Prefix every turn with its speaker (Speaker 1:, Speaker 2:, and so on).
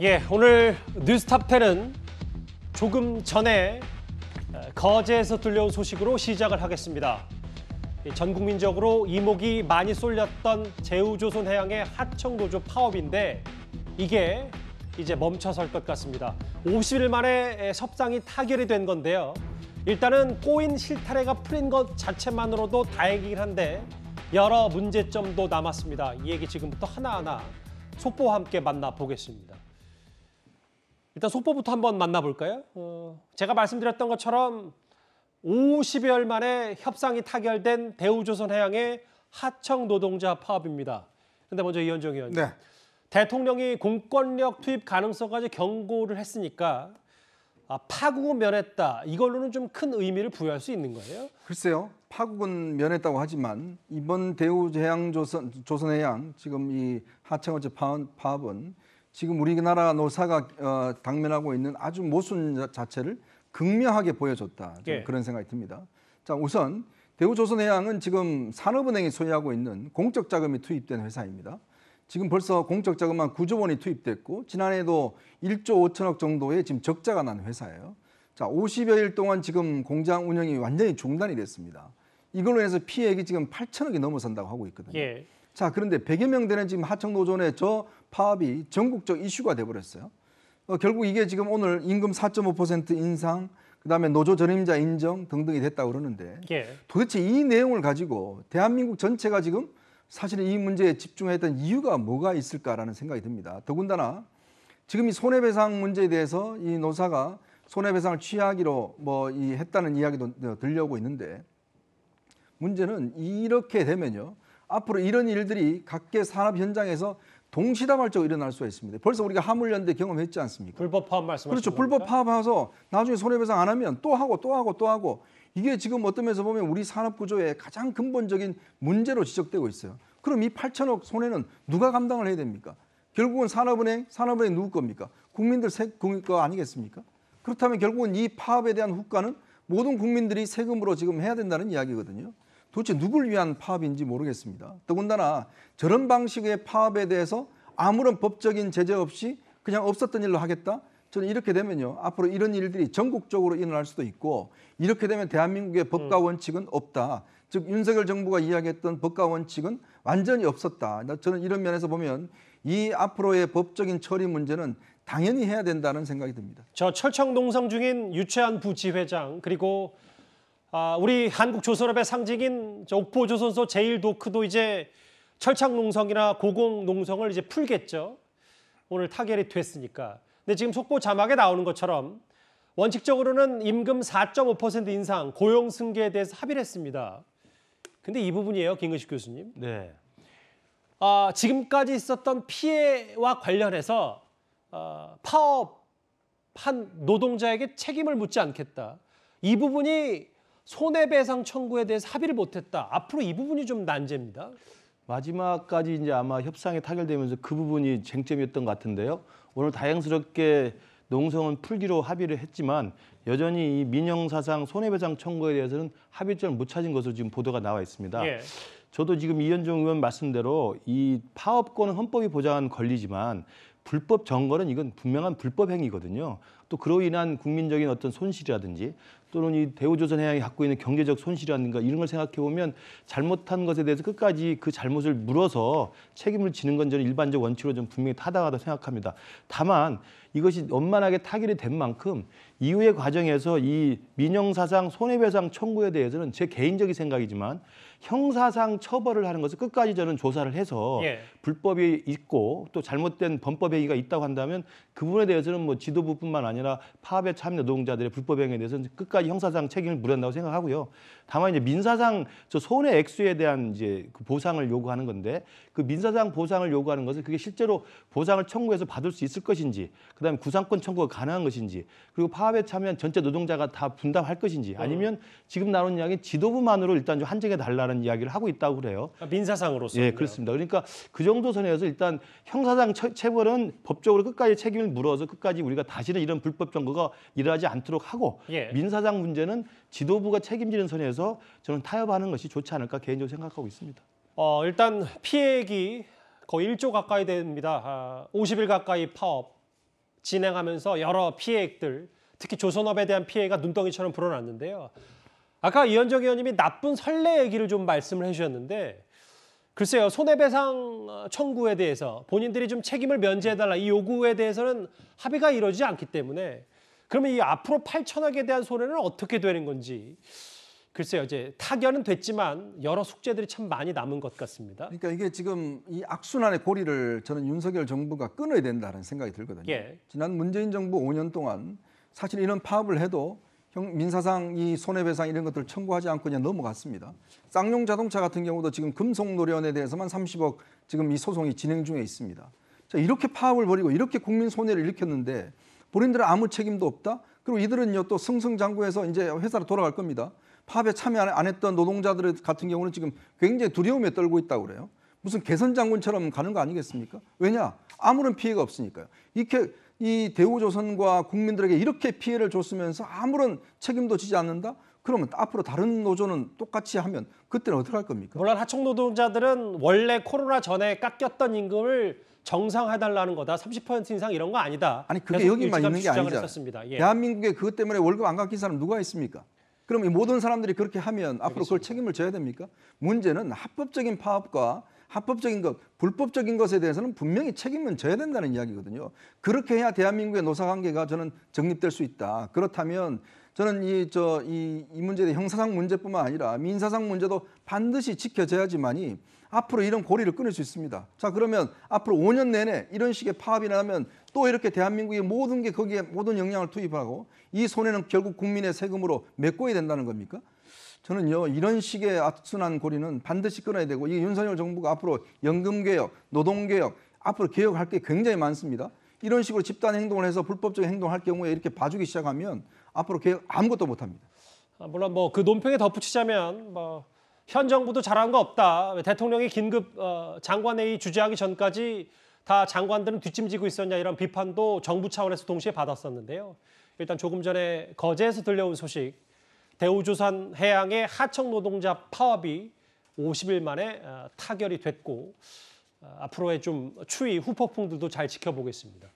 Speaker 1: 예, 오늘 뉴스타페은 조금 전에 어, 거제에서 들려온 소식으로 시작을 하겠습니다. 예, 전 국민적으로 이목이 많이 쏠렸던 제우조선해양의 하청노조 파업인데 이게 이제 멈춰설 것 같습니다. 50일 만에 협상이 타결이 된 건데요. 일단은 꼬인 실타래가 풀린 것 자체만으로도 다행이긴 한데 여러 문제점도 남았습니다. 이 얘기 지금부터 하나하나 속보와 함께 만나보겠습니다. 일단 소포부터 한번 만나볼까요? 어, 제가 말씀드렸던 것처럼 50여일 만에 협상이 타결된 대우조선해양의 하청 노동자 파업입니다. 근데 먼저 이현정 의원님. 네. 대통령이 공권력 투입 가능성까지 경고를 했으니까
Speaker 2: 아, 파국은 면했다. 이걸로는 좀 큰 의미를 부여할 수 있는 거예요? 글쎄요. 파국은 면했다고 하지만 이번 대우해양조선 조선해양 지금 이 하청업체 파업은 지금 우리나라 노사가 어, 당면하고 있는 아주 모순 자체를 극명하게 보여줬다. 예. 그런 생각이 듭니다. 자, 우선 대우조선해양은 지금 산업은행이 소유하고 있는 공적 자금이 투입된 회사입니다. 지금 벌써 공적 자금만 9조 원이 투입됐고 지난해도 1조 5천억 정도의 지금 적자가 난 회사예요. 자, 50여 일 동안 지금 공장 운영이 완전히 중단이 됐습니다. 이걸로 해서 피해액이 지금 8천억이 넘어선다고 하고 있거든요. 예. 자, 그런데 100여 명 되는 지금 하청노조내 저 파업이 전국적 이슈가 돼버렸어요. 어, 결국 이게 지금 오늘 임금 4.5% 인상, 그다음에 노조 전임자 인정 등등이 됐다고 그러는데 예. 도대체 이 내용을 가지고 대한민국 전체가 지금 사실 이 문제에 집중했던 이유가 뭐가 있을까라는 생각이 듭니다. 더군다나 지금 이 손해배상 문제에 대해서 이 노사가 손해배상을 취하기로 뭐 이 했다는 이야기도 들려오고 있는데 문제는 이렇게 되면요 앞으로 이런 일들이 각계 산업 현장에서 동시다발적으로 일어날 수가 있습니다. 벌써 우리가 하물연대 경험했지 않습니까?
Speaker 1: 불법 파업 말씀하시 그렇죠. 불법
Speaker 2: 파업해서 나중에 손해배상 안 하면 또 하고 또 하고 또 하고 이게 지금 어떤 면에서 보면 우리 산업 구조의 가장 근본적인 문제로 지적되고 있어요. 그럼 이 8천억 손해는 누가 감당을 해야 됩니까? 결국은 산업은행, 산업은행 누구 겁니까? 국민들 세금 거 아니겠습니까? 그렇다면 결국은 이 파업에 대한 후과는 모든 국민들이 세금으로 지금 해야 된다는 이야기거든요. 도대체 누굴 위한 파업인지 모르겠습니다. 더군다나 저런 방식의 파업에 대해서 아무런 법적인 제재 없이 그냥 없었던 일로 하겠다? 저는 이렇게 되면요. 앞으로 이런 일들이 전국적으로 일어날 수도 있고 이렇게 되면 대한민국의 법과 음. 원칙은 없다. 즉 윤석열 정부가 이야기했던 법과 원칙은 완전히 없었다. 그러니까 저는 이런 면에서 보면 이 앞으로의 법적인 처리 문제는 당연히 해야 된다는 생각이 듭니다. 저
Speaker 1: 철청동성 중인 유채한 부지회장 그리고 아, 우리 한국 조선업의 상징인 옥포조선소 제일도크도 이제 철창농성이나 고공농성을 이제 풀겠죠. 오늘 타결이 됐으니까. 근데 지금 속보 자막에 나오는 것처럼 원칙적으로는 임금 4.5% 인상, 고용 승계에 대해서 합의를 했습니다. 근데 이 부분이에요, 김근식 교수님. 네. 아, 지금까지 있었던 피해와 관련해서 아, 파업한 노동자에게 책임을 묻지 않겠다. 이 부분이 손해배상 청구에 대해서 합의를
Speaker 3: 못했다. 앞으로 이 부분이 좀 난제입니다. 마지막까지 이제 아마 협상이 타결되면서 그 부분이 쟁점이었던 것 같은데요. 오늘 다행스럽게 농성은 풀기로 합의를 했지만 여전히 이 민영사상 손해배상 청구에 대해서는 합의점을 못 찾은 것으로 지금 보도가 나와 있습니다. 예. 저도 지금 이현종 의원 말씀대로 이 파업권은 헌법이 보장한 권리지만 불법 정거는 이건 분명한 불법 행위거든요. 또 그로 인한 국민적인 어떤 손실이라든지 또는 이 대우조선 해양이 갖고 있는 경제적 손실이라든가 이런 걸 생각해 보면 잘못한 것에 대해서 끝까지 그 잘못을 물어서 책임을 지는 건 저는 일반적 원칙으로 좀 분명히 타당하다 생각합니다. 다만 이것이 원만하게 타결이 된 만큼 이후의 과정에서 이 민영사상 손해배상 청구에 대해서는 제 개인적인 생각이지만 형사상 처벌을 하는 것을 끝까지 저는 조사를 해서 예. 불법이 있고 또 잘못된 범법이 파업의기가 있다고 한다면 그분에 대해서는 뭐 지도부뿐만 아니라 파업에 참여 노동자들의 불법 행위에 대해서는 끝까지 형사상 책임을 물어야한다고 생각하고요. 다만 이제 민사상 저 손해 액수에 대한 이제 그 보상을 요구하는 건데 그 민사상 보상을 요구하는 것은 그게 실제로 보상을 청구해서 받을 수 있을 것인지 그다음에 구상권 청구가 가능한 것인지 그리고 파업에 참여한 전체 노동자가 다 분담할 것인지 아니면 지금 나온 이야기 지도부만으로 일단 좀 한정해 달라는 이야기를 하고 있다고 그래요. 아, 민사상으로서. 예, 그렇습니다. 그러니까 그 정도 선에서 일단 형사상 처, 벌은 법적으로 끝까지 책임을 물어서 끝까지 우리가 다시는 이런 불법 정거가 일어나지 않도록 하고 예. 민사상 문제는 지도부가 책임지는 선에서 저는 타협하는 것이 좋지 않을까 개인적으로 생각하고 있습니다.
Speaker 1: 어, 일단 피해액이 거의 1조 가까이 됩니다. 아, 50일 가까이 파업 진행하면서 여러 피해액들 특히 조선업에 대한 피해가 눈덩이처럼 불어났는데요. 아까 이현정 의원님이 나쁜 선례 얘기를 좀 말씀을 해주셨는데 글쎄요, 손해배상 어, 청구에 대해서 본인들이 좀 책임을 면제해달라 이 요구에 대해서는 합의가 이루어지지 않기 때문에 그러면 이 앞으로 8천억에 대한 손해는 어떻게 되는 건지 글쎄요, 이제 타결은 됐지만 여러 숙제들이 참 많이 남은 것 같습니다.
Speaker 2: 그러니까 이게 지금 이 악순환의 고리를 저는 윤석열 정부가 끊어야 된다는 생각이 들거든요. 예. 지난 문재인 정부 5년 동안 사실 이런 파업을 해도 형, 민사상 이 손해배상 이런 것들을 청구하지 않고 그냥 넘어갔습니다. 쌍용 자동차 같은 경우도 지금 금속노련에 대해서만 30억 지금 이 소송이 진행 중에 있습니다. 자, 이렇게 파업을 벌이고 이렇게 국민 손해를 일으켰는데 본인들은 아무 책임도 없다? 그리고 이들은요 또 승승장구해서 이제 회사로 돌아갈 겁니다. 파업에 참여 안 했던 노동자들 같은 경우는 지금 굉장히 두려움에 떨고 있다고 그래요. 무슨 개선 장군처럼 가는 거 아니겠습니까? 왜냐? 아무런 피해가 없으니까요. 이렇게 이 대우조선과 국민들에게 이렇게 피해를 줬으면서 아무런 책임도 지지 않는다? 그러면 앞으로 다른 노조는 똑같이 하면 그때는 어떻게 할 겁니까? 물론 하청 노동자들은 원래 코로나 전에 깎였던 임금을
Speaker 1: 정상화달라는 거다. 30% 인상 이런 거 아니다. 아니 그게 여기만 있는 게 아니죠.
Speaker 2: 예. 대한민국에 그것 때문에 월급 안 깎인 사람 누가 있습니까? 그럼 이 모든 사람들이 그렇게 하면 앞으로 알겠습니다. 그걸 책임을 져야 됩니까? 문제는 합법적인 파업과 합법적인 것, 불법적인 것에 대해서는 분명히 책임은 져야 된다는 이야기거든요. 그렇게 해야 대한민국의 노사관계가 저는 정립될 수 있다. 그렇다면 저는 이 저 이 이, 이 문제의 형사상 문제뿐만 아니라 민사상 문제도 반드시 지켜져야지만이 앞으로 이런 고리를 끊을 수 있습니다. 자 그러면 앞으로 5년 내내 이런 식의 파업이 나면 또 이렇게 대한민국의 모든 게 거기에 모든 영향을 투입하고 이 손해는 결국 국민의 세금으로 메꿔야 된다는 겁니까? 저는요 이런 식의 악순환 고리는 반드시 끊어야 되고 이 윤석열 정부가 앞으로 연금 개혁, 노동 개혁 앞으로 개혁할 게 굉장히 많습니다. 이런 식으로 집단 행동을 해서 불법적 행동할 경우에 이렇게 봐주기 시작하면 앞으로 개혁 아무것도 못합니다.
Speaker 1: 아, 물론 뭐 그 논평에 덧붙이자면 뭐. 현 정부도 잘한 거 없다. 대통령이 긴급 어, 장관회의 주재하기 전까지 다 장관들은 뒷짐지고 있었냐 이런 비판도 정부 차원에서 동시에 받았었는데요. 일단 조금 전에 거제에서 들려온 소식 대우조선 해양의 하청 노동자 파업이 50일 만에 어, 타결이 됐고 어, 앞으로의 좀 추위 후폭풍들도 잘 지켜보겠습니다.